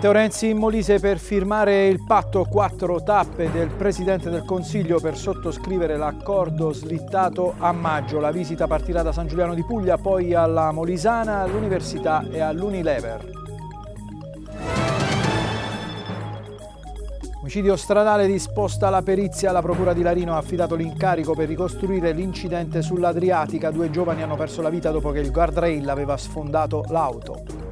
Matteo Renzi in Molise per firmare il patto quattro tappe del Presidente del Consiglio per sottoscrivere l'accordo slittato a maggio. La visita partirà da San Giuliano di Puglia, poi alla Molisana, all'Università e all'Unilever. Omicidio stradale disposta la perizia, la Procura di Larino ha affidato l'incarico per ricostruire l'incidente sull'Adriatica. Due giovani hanno perso la vita dopo che il guardrail aveva sfondato l'auto.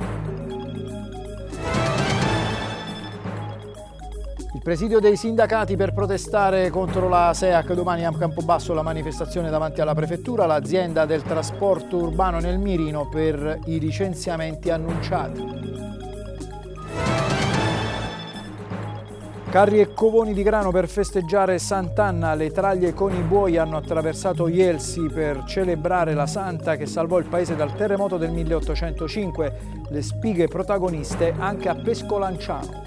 Presidio dei sindacati per protestare contro la SEAC domani a Campobasso la manifestazione davanti alla prefettura, l'azienda del trasporto urbano nel Mirino per i licenziamenti annunciati. Carri e covoni di grano per festeggiare Sant'Anna, le traglie con i buoi hanno attraversato Ielsi per celebrare la santa che salvò il paese dal terremoto del 1805, le spighe protagoniste anche a Pescolanciano.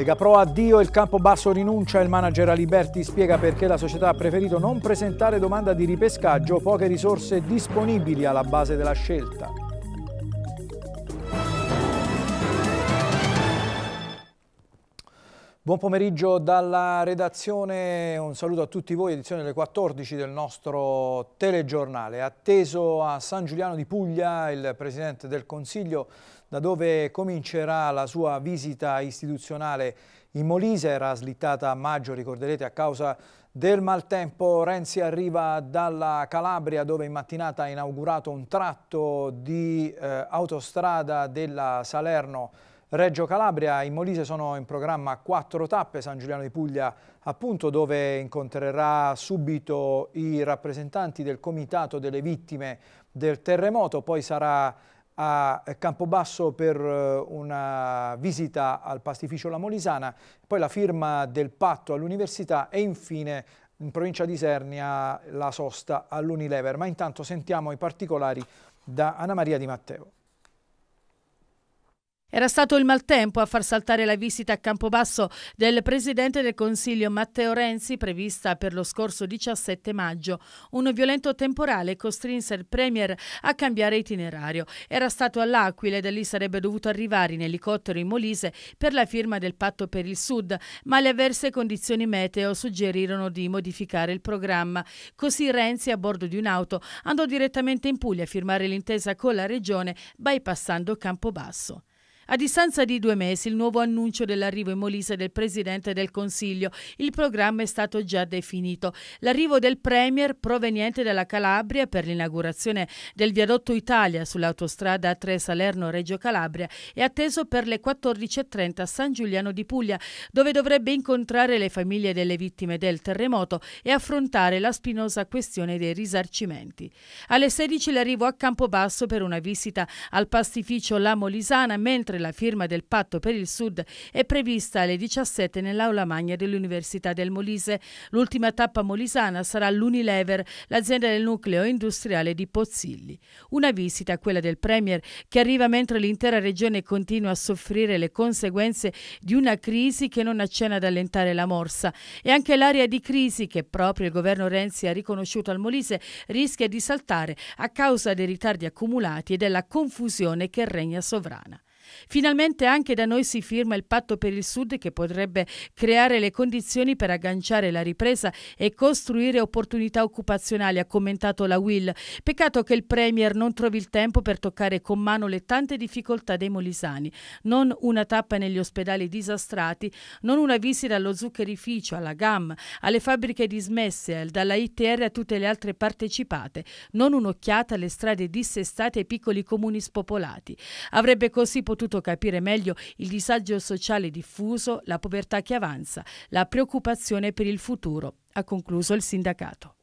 Lega Pro addio, il campo basso rinuncia, il manager Aliberti spiega perché la società ha preferito non presentare domanda di ripescaggio, poche risorse disponibili alla base della scelta. Buon pomeriggio dalla redazione, un saluto a tutti voi, edizione delle 14 del nostro telegiornale. Atteso a San Giuliano di Puglia, il Presidente del Consiglio da dove comincerà la sua visita istituzionale in Molise. Era slittata a maggio, ricorderete, a causa del maltempo. Renzi arriva dalla Calabria dove in mattinata ha inaugurato un tratto di eh, autostrada della Salerno Reggio Calabria, in Molise sono in programma quattro tappe, San Giuliano di Puglia appunto dove incontrerà subito i rappresentanti del Comitato delle Vittime del Terremoto, poi sarà a Campobasso per eh, una visita al pastificio La Molisana, poi la firma del patto all'università e infine in provincia di Sernia la sosta all'Unilever. Ma intanto sentiamo i particolari da Anna Maria Di Matteo. Era stato il maltempo a far saltare la visita a Campobasso del Presidente del Consiglio Matteo Renzi prevista per lo scorso 17 maggio. Un violento temporale costrinse il Premier a cambiare itinerario. Era stato all'Aquila e da lì sarebbe dovuto arrivare in elicottero in Molise per la firma del patto per il Sud, ma le avverse condizioni meteo suggerirono di modificare il programma. Così Renzi a bordo di un'auto andò direttamente in Puglia a firmare l'intesa con la Regione bypassando Campobasso. A distanza di due mesi il nuovo annuncio dell'arrivo in Molise del Presidente del Consiglio. Il programma è stato già definito. L'arrivo del Premier proveniente dalla Calabria per l'inaugurazione del viadotto Italia sull'autostrada 3 Salerno-Reggio Calabria è atteso per le 14.30 a San Giuliano di Puglia, dove dovrebbe incontrare le famiglie delle vittime del terremoto e affrontare la spinosa questione dei risarcimenti. Alle 16 l'arrivo a Campobasso per una visita al pastificio La Molisana, mentre la firma del patto per il Sud è prevista alle 17 nell'aula magna dell'Università del Molise. L'ultima tappa molisana sarà l'Unilever, l'azienda del nucleo industriale di Pozzilli. Una visita, quella del Premier, che arriva mentre l'intera regione continua a soffrire le conseguenze di una crisi che non accenna ad allentare la morsa. E anche l'area di crisi che proprio il governo Renzi ha riconosciuto al Molise rischia di saltare a causa dei ritardi accumulati e della confusione che regna sovrana. Finalmente anche da noi si firma il patto per il Sud che potrebbe creare le condizioni per agganciare la ripresa e costruire opportunità occupazionali, ha commentato la Will. Peccato che il Premier non trovi il tempo per toccare con mano le tante difficoltà dei molisani. Non una tappa negli ospedali disastrati, non una visita allo zuccherificio, alla GAM, alle fabbriche dismesse, dalla ITR a tutte le altre partecipate, non un'occhiata alle strade dissestate e ai piccoli comuni spopolati. Avrebbe così potuto potuto capire meglio il disagio sociale diffuso, la povertà che avanza, la preoccupazione per il futuro, ha concluso il sindacato.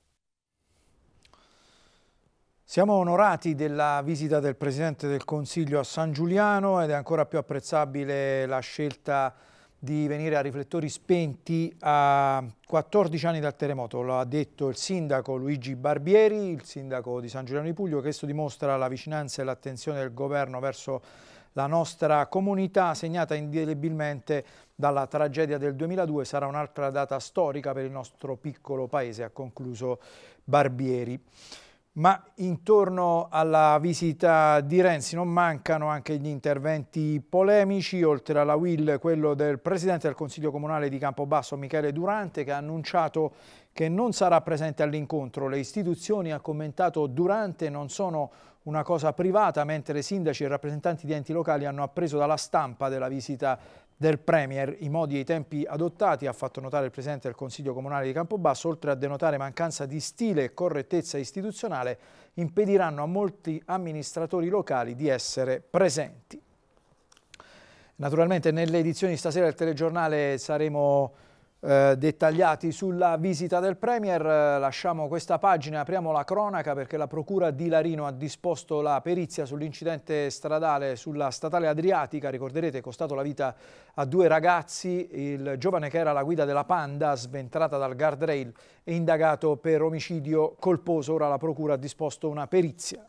Siamo onorati della visita del Presidente del Consiglio a San Giuliano ed è ancora più apprezzabile la scelta di venire a riflettori spenti a 14 anni dal terremoto, lo ha detto il sindaco Luigi Barbieri, il sindaco di San Giuliano di Puglio, questo dimostra la vicinanza e l'attenzione del governo verso la nostra comunità, segnata indelebilmente dalla tragedia del 2002, sarà un'altra data storica per il nostro piccolo paese, ha concluso Barbieri. Ma intorno alla visita di Renzi non mancano anche gli interventi polemici, oltre alla Will quello del Presidente del Consiglio Comunale di Campobasso Michele Durante che ha annunciato che non sarà presente all'incontro. Le istituzioni, ha commentato Durante, non sono una cosa privata, mentre sindaci e rappresentanti di enti locali hanno appreso dalla stampa della visita del Premier. I modi e i tempi adottati, ha fatto notare il Presidente del Consiglio Comunale di Campobasso, oltre a denotare mancanza di stile e correttezza istituzionale, impediranno a molti amministratori locali di essere presenti. Naturalmente nelle edizioni stasera del telegiornale saremo eh, dettagliati sulla visita del Premier. Eh, lasciamo questa pagina, apriamo la cronaca perché la Procura di Larino ha disposto la perizia sull'incidente stradale sulla statale Adriatica. Ricorderete è costato la vita a due ragazzi. Il giovane che era alla guida della Panda, sventrata dal guardrail, è indagato per omicidio colposo. Ora la Procura ha disposto una perizia.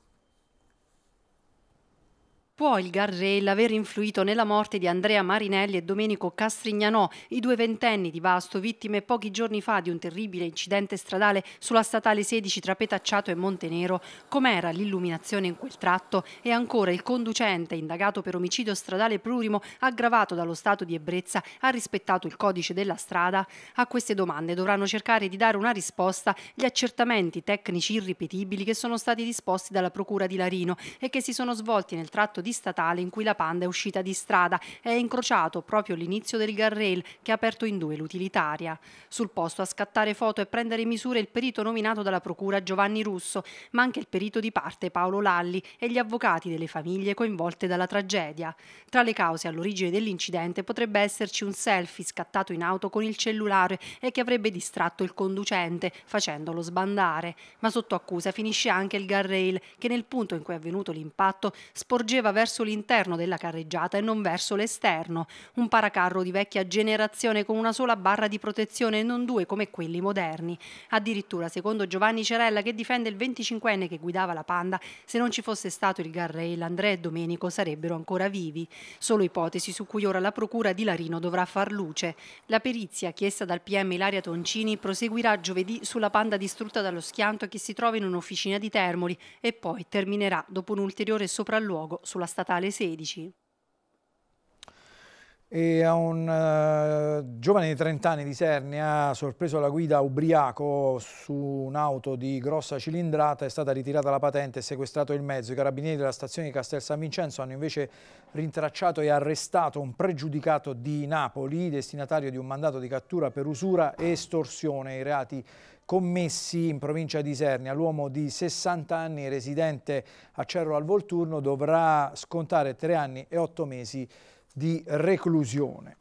Può il Garrella aver influito nella morte di Andrea Marinelli e Domenico Castrignanò, i due ventenni di Vasto, vittime pochi giorni fa di un terribile incidente stradale sulla statale 16 tra Petacciato e Montenero? Com'era l'illuminazione in quel tratto? E ancora il conducente, indagato per omicidio stradale plurimo, aggravato dallo stato di ebbrezza, ha rispettato il codice della strada? A queste domande dovranno cercare di dare una risposta gli accertamenti tecnici irripetibili che sono stati disposti dalla Procura di Larino e che si sono svolti nel tratto di di statale in cui la Panda è uscita di strada e ha incrociato proprio l'inizio del guardrail che ha aperto in due l'utilitaria. Sul posto a scattare foto e prendere misure il perito nominato dalla procura Giovanni Russo, ma anche il perito di parte Paolo Lalli e gli avvocati delle famiglie coinvolte dalla tragedia. Tra le cause all'origine dell'incidente potrebbe esserci un selfie scattato in auto con il cellulare e che avrebbe distratto il conducente facendolo sbandare, ma sotto accusa finisce anche il guardrail che nel punto in cui è avvenuto l'impatto sporgeva verso verso l'interno della carreggiata e non verso l'esterno. Un paracarro di vecchia generazione con una sola barra di protezione e non due come quelli moderni. Addirittura, secondo Giovanni Cerella, che difende il 25enne che guidava la Panda, se non ci fosse stato il Garrail, Andrea e Domenico sarebbero ancora vivi. Solo ipotesi su cui ora la procura di Larino dovrà far luce. La perizia chiesta dal PM Ilaria Toncini proseguirà giovedì sulla Panda distrutta dallo schianto che si trova in un'officina di Termoli e poi terminerà dopo un ulteriore sopralluogo sulla statale 16. E a un eh, giovane di 30 anni di Sernia, sorpreso la guida ubriaco su un'auto di grossa cilindrata, è stata ritirata la patente e sequestrato il mezzo. I carabinieri della stazione di Castel San Vincenzo hanno invece rintracciato e arrestato un pregiudicato di Napoli, destinatario di un mandato di cattura per usura e estorsione. I reati commessi in provincia di Isernia. L'uomo di 60 anni, residente a Cerro al Volturno, dovrà scontare 3 anni e 8 mesi di reclusione.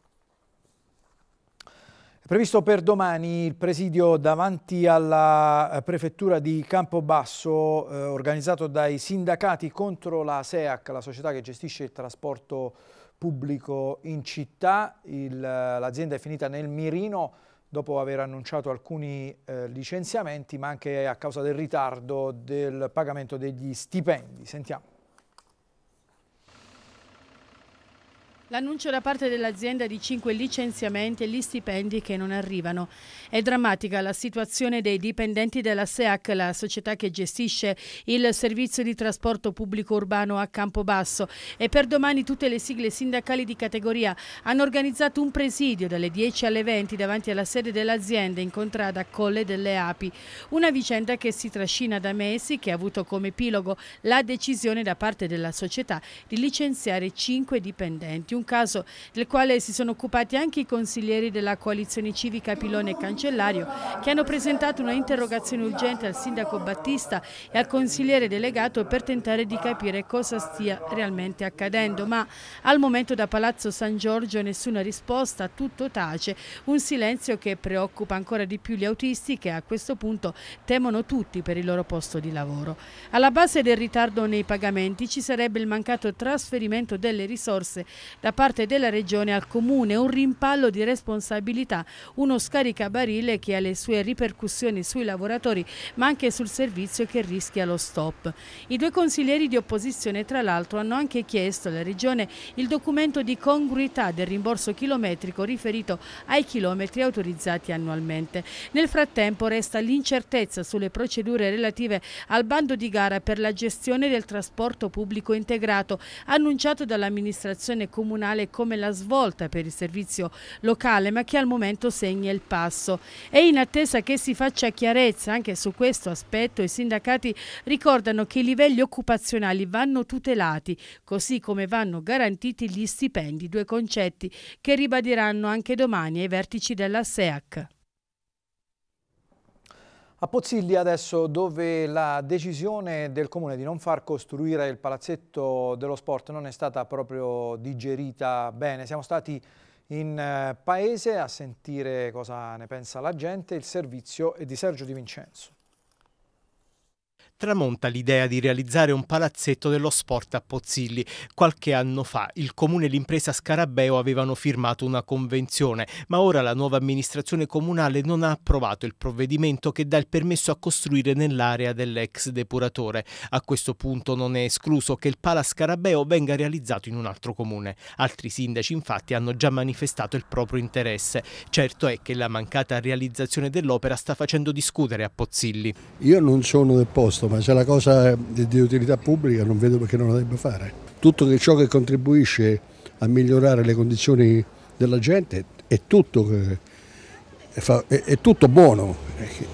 Previsto per domani il presidio davanti alla eh, prefettura di Campobasso eh, organizzato dai sindacati contro la SEAC, la società che gestisce il trasporto pubblico in città. Eh, l'azienda è finita nel mirino dopo aver annunciato alcuni eh, licenziamenti, ma anche a causa del ritardo del pagamento degli stipendi. Sentiamo. L'annuncio da parte dell'azienda di cinque licenziamenti e gli stipendi che non arrivano. È drammatica la situazione dei dipendenti della SEAC, la società che gestisce il servizio di trasporto pubblico urbano a Campobasso. E per domani tutte le sigle sindacali di categoria hanno organizzato un presidio dalle 10 alle 20 davanti alla sede dell'azienda incontrata a Colle delle Api. Una vicenda che si trascina da mesi, che ha avuto come epilogo la decisione da parte della società di licenziare cinque dipendenti un caso del quale si sono occupati anche i consiglieri della coalizione civica Pilone e Cancellario che hanno presentato una interrogazione urgente al sindaco Battista e al consigliere delegato per tentare di capire cosa stia realmente accadendo, ma al momento da Palazzo San Giorgio nessuna risposta, tutto tace, un silenzio che preoccupa ancora di più gli autisti che a questo punto temono tutti per il loro posto di lavoro. Alla base del ritardo nei pagamenti ci sarebbe il mancato trasferimento delle risorse da da parte della Regione al Comune, un rimpallo di responsabilità, uno scaricabarile che ha le sue ripercussioni sui lavoratori ma anche sul servizio che rischia lo stop. I due consiglieri di opposizione tra l'altro hanno anche chiesto alla Regione il documento di congruità del rimborso chilometrico riferito ai chilometri autorizzati annualmente. Nel frattempo resta l'incertezza sulle procedure relative al bando di gara per la gestione del trasporto pubblico integrato annunciato dall'amministrazione comunale comunale come la svolta per il servizio locale ma che al momento segna il passo. E in attesa che si faccia chiarezza anche su questo aspetto i sindacati ricordano che i livelli occupazionali vanno tutelati così come vanno garantiti gli stipendi, due concetti che ribadiranno anche domani ai vertici della SEAC. A Pozzilli adesso dove la decisione del comune di non far costruire il palazzetto dello sport non è stata proprio digerita bene, siamo stati in eh, paese a sentire cosa ne pensa la gente, il servizio è di Sergio Di Vincenzo tramonta l'idea di realizzare un palazzetto dello sport a Pozzilli. Qualche anno fa il comune e l'impresa Scarabeo avevano firmato una convenzione, ma ora la nuova amministrazione comunale non ha approvato il provvedimento che dà il permesso a costruire nell'area dell'ex depuratore. A questo punto non è escluso che il Pala Scarabeo venga realizzato in un altro comune. Altri sindaci infatti hanno già manifestato il proprio interesse. Certo è che la mancata realizzazione dell'opera sta facendo discutere a Pozzilli. Io non sono del posto, fatto, ma se la cosa è di utilità pubblica non vedo perché non la debba fare. Tutto ciò che contribuisce a migliorare le condizioni della gente è tutto, è tutto buono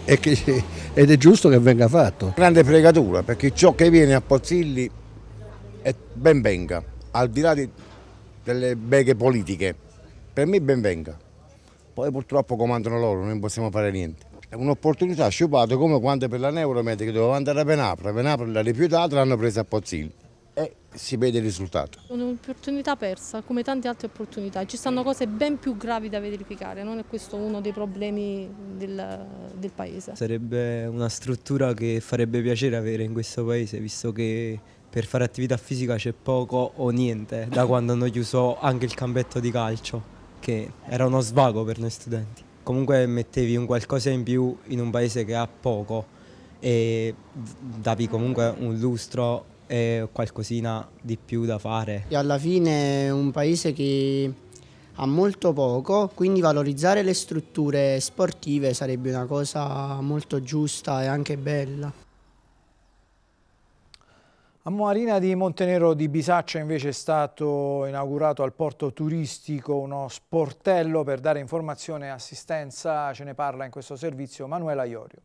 ed è giusto che venga fatto. Grande fregatura perché ciò che viene a Pozzilli è ben venga, al di là di, delle beghe politiche, per me ben venga. Poi purtroppo comandano loro, non possiamo fare niente un'opportunità sciupata come quando per la Neuromedica doveva andare a Penapra, Penapra l'ha rifiutata, l'hanno presa a Pozzini e si vede il risultato. Un'opportunità persa, come tante altre opportunità. Ci stanno mm. cose ben più gravi da verificare, non è questo uno dei problemi del, del paese. Sarebbe una struttura che farebbe piacere avere in questo paese, visto che per fare attività fisica c'è poco o niente, da quando hanno chiuso anche il campetto di calcio, che era uno svago per noi studenti comunque mettevi un qualcosa in più in un paese che ha poco e davi comunque un lustro e qualcosina di più da fare. E alla fine è un paese che ha molto poco, quindi valorizzare le strutture sportive sarebbe una cosa molto giusta e anche bella. A Moarina di Montenero di Bisaccia invece è stato inaugurato al porto turistico uno sportello per dare informazione e assistenza, ce ne parla in questo servizio Manuela Iorio.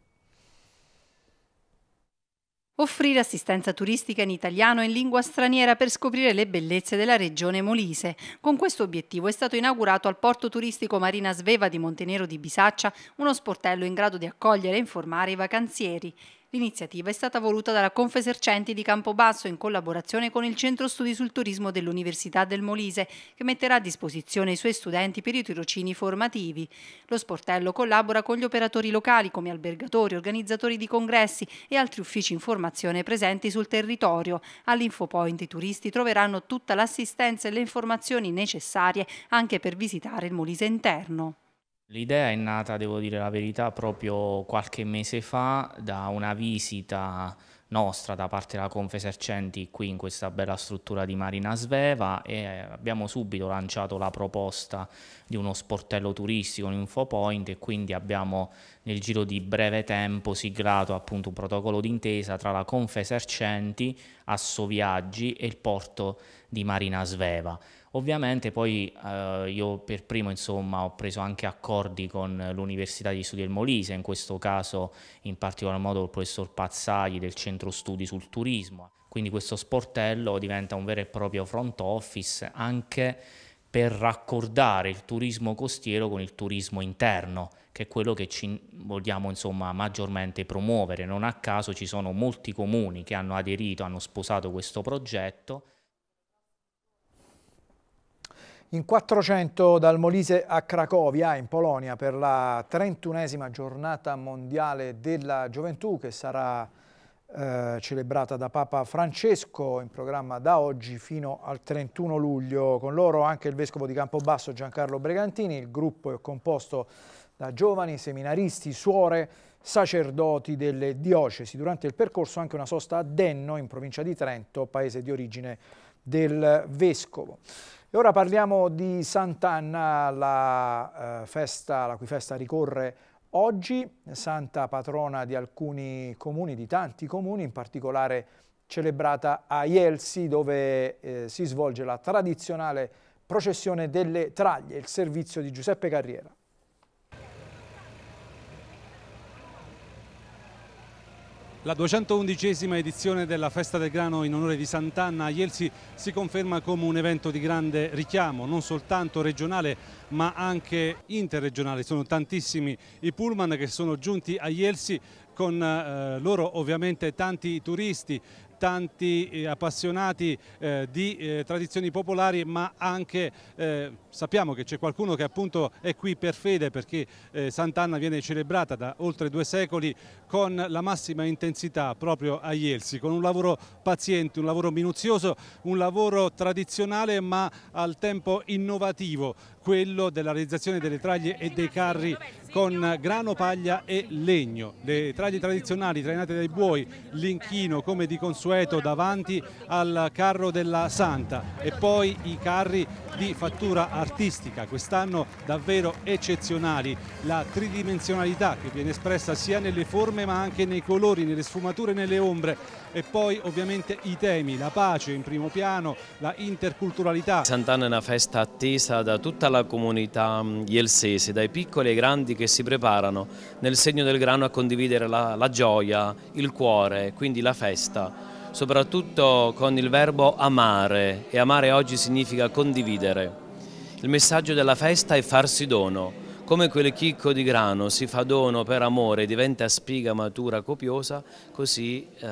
Offrire assistenza turistica in italiano e in lingua straniera per scoprire le bellezze della regione Molise. Con questo obiettivo è stato inaugurato al porto turistico Marina Sveva di Montenero di Bisaccia uno sportello in grado di accogliere e informare i vacanzieri. L'iniziativa è stata voluta dalla Confesercenti di Campobasso in collaborazione con il Centro Studi sul Turismo dell'Università del Molise, che metterà a disposizione i suoi studenti per i tirocini formativi. Lo sportello collabora con gli operatori locali come albergatori, organizzatori di congressi e altri uffici informazione presenti sul territorio. All'infopoint i turisti troveranno tutta l'assistenza e le informazioni necessarie anche per visitare il Molise interno. L'idea è nata, devo dire la verità, proprio qualche mese fa da una visita nostra da parte della Confesercenti qui in questa bella struttura di Marina Sveva e abbiamo subito lanciato la proposta di uno sportello turistico, un infopoint e quindi abbiamo nel giro di breve tempo siglato appunto un protocollo d'intesa tra la Confesercenti, Assoviaggi e il porto di Marina Sveva. Ovviamente poi eh, io per primo insomma, ho preso anche accordi con l'Università di Studi del Molise, in questo caso in particolar modo il professor Pazzagli del Centro Studi sul Turismo. Quindi questo sportello diventa un vero e proprio front office anche per raccordare il turismo costiero con il turismo interno, che è quello che ci vogliamo insomma, maggiormente promuovere. Non a caso ci sono molti comuni che hanno aderito, hanno sposato questo progetto. In 400 dal Molise a Cracovia, in Polonia, per la 31esima giornata mondiale della gioventù che sarà eh, celebrata da Papa Francesco in programma da oggi fino al 31 luglio. Con loro anche il Vescovo di Campobasso Giancarlo Bregantini. Il gruppo è composto da giovani, seminaristi, suore, sacerdoti delle diocesi. Durante il percorso anche una sosta a Denno, in provincia di Trento, paese di origine del Vescovo. E ora parliamo di Sant'Anna, la, eh, la cui festa ricorre oggi, santa patrona di alcuni comuni, di tanti comuni, in particolare celebrata a Ielsi dove eh, si svolge la tradizionale processione delle traglie, il servizio di Giuseppe Carriera. La 211 edizione della Festa del Grano in onore di Sant'Anna a Ielsi si conferma come un evento di grande richiamo, non soltanto regionale ma anche interregionale. Sono tantissimi i pullman che sono giunti a Ielsi con eh, loro ovviamente tanti turisti, tanti eh, appassionati eh, di eh, tradizioni popolari ma anche sappiamo che c'è qualcuno che appunto è qui per fede perché Sant'Anna viene celebrata da oltre due secoli con la massima intensità proprio a Ielsi, con un lavoro paziente, un lavoro minuzioso, un lavoro tradizionale ma al tempo innovativo quello della realizzazione delle traglie e dei carri con grano, paglia e legno. Le traglie tradizionali trainate dai buoi, l'inchino come di consueto davanti al carro della Santa e poi i carri di fattura artistica, quest'anno davvero eccezionali. La tridimensionalità che viene espressa sia nelle forme ma anche nei colori, nelle sfumature nelle ombre e poi ovviamente i temi, la pace in primo piano, la interculturalità. Sant'Anna è una festa attesa da tutta la la comunità ielsese, mm, dai piccoli e grandi che si preparano nel segno del grano a condividere la, la gioia, il cuore, quindi la festa soprattutto con il verbo amare e amare oggi significa condividere. Il messaggio della festa è farsi dono, come quel chicco di grano si fa dono per amore, e diventa spiga matura copiosa, così eh,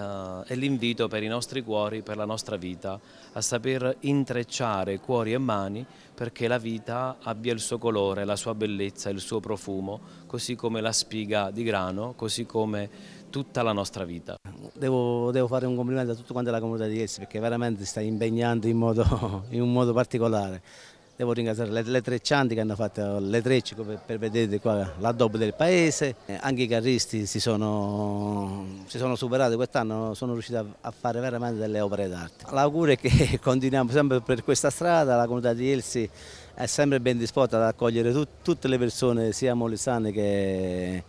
è l'invito per i nostri cuori, per la nostra vita, a saper intrecciare cuori e mani perché la vita abbia il suo colore, la sua bellezza, il suo profumo, così come la spiga di grano, così come tutta la nostra vita. Devo, devo fare un complimento a tutta la comunità di Essi perché veramente sta impegnando in, modo, in un modo particolare. Devo ringraziare le, le treccianti che hanno fatto le trecce, come vedere qua, l'addobbo del paese. Eh, anche i carristi si sono, si sono superati quest'anno, sono riusciti a, a, fare veramente delle opere d'arte. L'augurio è che continuiamo sempre per questa strada, la comunità di Elsi è sempre ben disposta ad accogliere tut, tutte le persone, sia molisane che,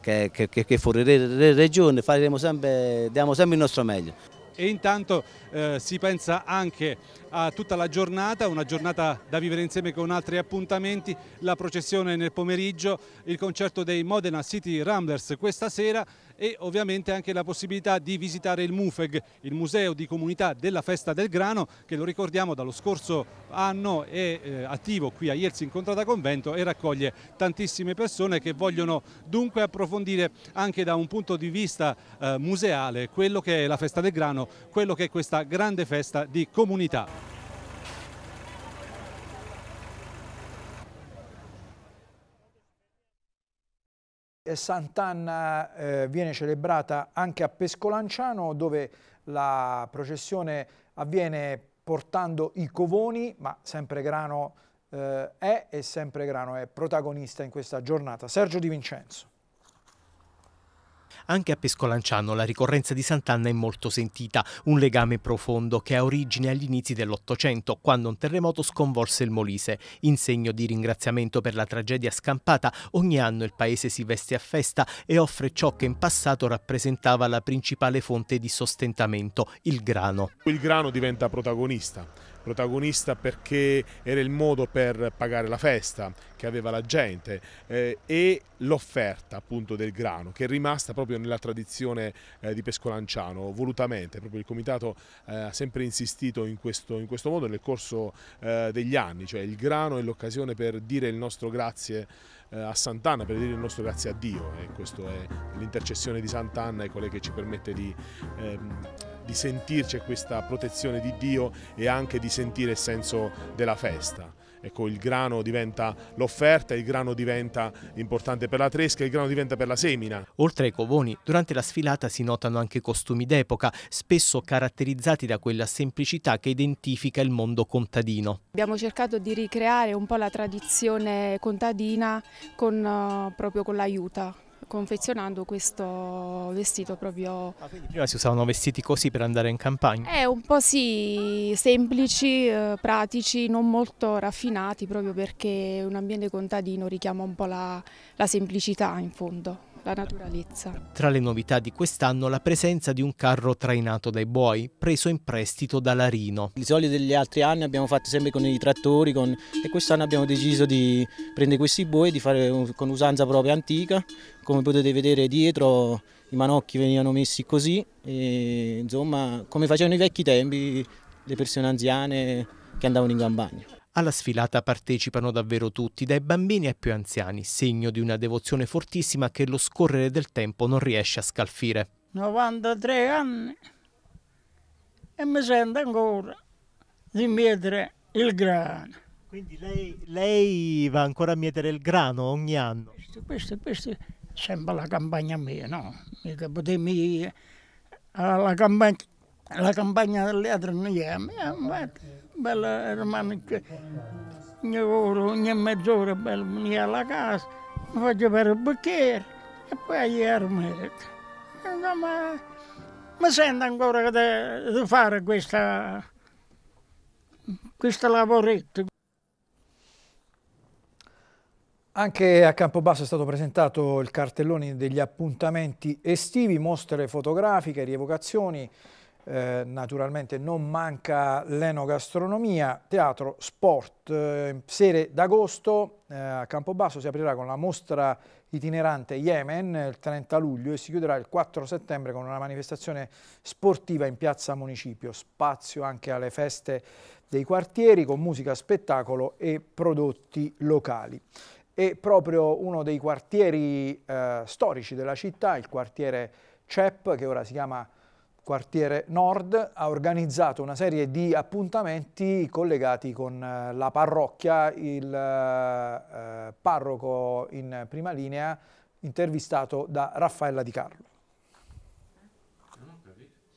che, che, che fuori regione, faremo sempre, diamo sempre il nostro meglio. E intanto eh, si pensa anche a tutta la giornata, una giornata da vivere insieme con altri appuntamenti, la processione nel pomeriggio, il concerto dei Modena City Ramblers questa sera e ovviamente anche la possibilità di visitare il MUFEG, il Museo di Comunità della Festa del Grano, che lo ricordiamo dallo scorso anno è eh, attivo qui a Iersi Incontrata Convento e raccoglie tantissime persone che vogliono dunque approfondire anche da un punto di vista eh, museale quello che è la Festa del Grano, quello che è questa grande festa di comunità. Sant'Anna eh, viene celebrata anche a Pescolanciano dove la processione avviene portando i covoni, ma sempre grano eh, è e sempre grano è protagonista in questa giornata. Sergio Di Vincenzo. Anche a Pescolanciano la ricorrenza di Sant'Anna è molto sentita, un legame profondo che ha origine agli inizi dell'Ottocento, quando un terremoto sconvolse il Molise. In segno di ringraziamento per la tragedia scampata, ogni anno il paese si veste a festa e offre ciò che in passato rappresentava la principale fonte di sostentamento, il grano. Il grano diventa protagonista protagonista perché era il modo per pagare la festa che aveva la gente eh, e l'offerta appunto del grano che è rimasta proprio nella tradizione eh, di Pescolanciano volutamente, proprio il comitato eh, ha sempre insistito in questo, in questo modo nel corso eh, degli anni, cioè il grano è l'occasione per dire il nostro grazie eh, a Sant'Anna, per dire il nostro grazie a Dio e questa è l'intercessione di Sant'Anna, è quella che ci permette di... Ehm, di sentirci questa protezione di Dio e anche di sentire il senso della festa. Ecco, il grano diventa l'offerta, il grano diventa importante per la tresca, il grano diventa per la semina. Oltre ai covoni, durante la sfilata si notano anche costumi d'epoca, spesso caratterizzati da quella semplicità che identifica il mondo contadino. Abbiamo cercato di ricreare un po' la tradizione contadina con, eh, proprio con l'aiuta confezionando questo vestito proprio... Ah, prima si usavano vestiti così per andare in campagna? Eh, un po' sì, semplici, eh, pratici, non molto raffinati proprio perché un ambiente contadino richiama un po' la, la semplicità in fondo la naturalezza. Tra le novità di quest'anno la presenza di un carro trainato dai buoi, preso in prestito da Larino. I soliti degli altri anni abbiamo fatto sempre con i trattori con... e quest'anno abbiamo deciso di prendere questi buoi e di fare con usanza proprio antica. Come potete vedere dietro i manocchi venivano messi così, e, insomma come facevano i vecchi tempi le persone anziane che andavano in campagna. Alla sfilata partecipano davvero tutti, dai bambini ai più anziani, segno di una devozione fortissima che lo scorrere del tempo non riesce a scalfire. 93 anni e mi sento ancora di mietere il grano. Quindi lei, lei, va ancora a mietere il grano ogni anno? Questo, questo, questo sembra la campagna mia, no? Mica potevi alla ah, campagna, alla campagna delle non è mia, ma bella romana, ogni ora, ogni mezz'ora bella veniva alla casa, mi faceva bere il bicchiere e poi ero merito. Ma mi sento ancora di, di fare questa, questo lavoretto. Anche a Campobasso è stato presentato il cartellone degli appuntamenti estivi, mostre fotografiche, rievocazioni, eh, naturalmente non manca l'enogastronomia, teatro, sport. Eh, sere d'agosto eh, a Campobasso si aprirà con la mostra itinerante Yemen il 30 luglio e si chiuderà il 4 settembre con una manifestazione sportiva in piazza Municipio. Spazio anche alle feste dei quartieri con musica, spettacolo e prodotti locali e proprio uno dei quartieri eh, storici della città, il quartiere CEP, che ora si chiama quartiere nord ha organizzato una serie di appuntamenti collegati con eh, la parrocchia, il eh, eh, parroco in prima linea intervistato da Raffaella Di Carlo.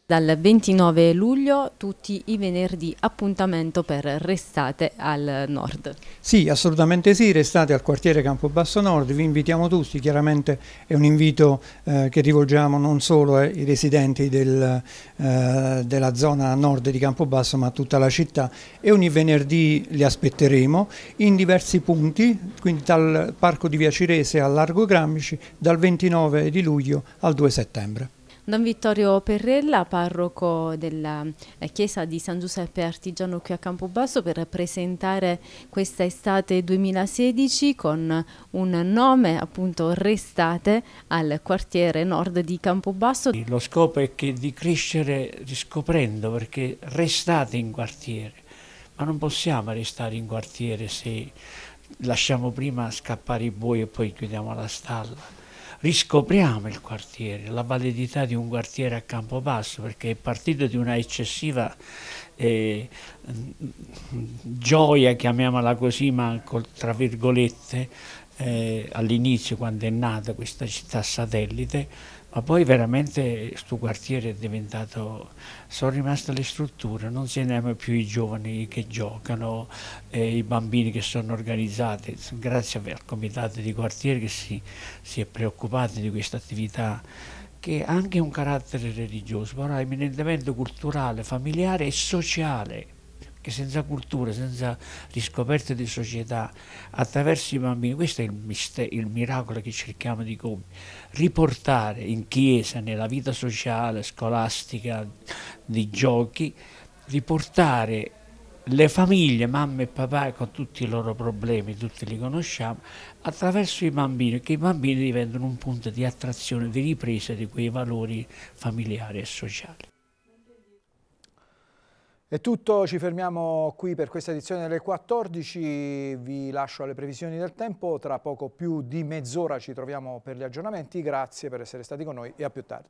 Dal 29 luglio tutti i venerdì appuntamento per Restate al Nord. Sì, assolutamente sì, restate al quartiere Campobasso Nord, vi invitiamo tutti, chiaramente è un invito eh, che rivolgiamo non solo ai residenti del, eh, della zona nord di Campobasso ma a tutta la città e ogni venerdì li aspetteremo in diversi punti, quindi dal parco di Via Cirese al Largo Grammici dal 29 di luglio al 2 settembre. Don Vittorio Perrella, parroco della eh, chiesa di San Giuseppe Artigiano qui a Campobasso per presentare questa estate 2016 con un nome appunto restate al quartiere nord di Campobasso. Lo scopo è che di crescere riscoprendo perché restate in quartiere, ma non possiamo restare in quartiere se lasciamo prima scappare i buoi e poi chiudiamo la stalla riscopriamo il quartiere, la validità di un quartiere a Campobasso, perché è partito di una eccessiva eh, gioia, chiamiamola così, ma tra virgolette, eh, all'inizio quando è nata questa città satellite, ma poi veramente questo quartiere è diventato, sono rimaste le strutture, non si nemmeno più i giovani che giocano, eh, i bambini che sono organizzati, grazie al comitato di quartiere che si, si è preoccupato di questa attività che ha anche un carattere religioso, però eminentemente culturale, familiare e sociale, perché senza cultura, senza riscoperte di società, attraverso i bambini, questo è il, mistero, il miracolo che cerchiamo di compiere, riportare in chiesa, nella vita sociale, scolastica, di giochi, riportare le famiglie, mamma e papà, con tutti i loro problemi, tutti li conosciamo, attraverso i bambini, che i bambini diventano un punto di attrazione, di ripresa di quei valori familiari e sociali. È tutto, ci fermiamo qui per questa edizione delle 14, vi lascio alle previsioni del tempo, tra poco più di mezz'ora ci troviamo per gli aggiornamenti, grazie per essere stati con noi e a più tardi.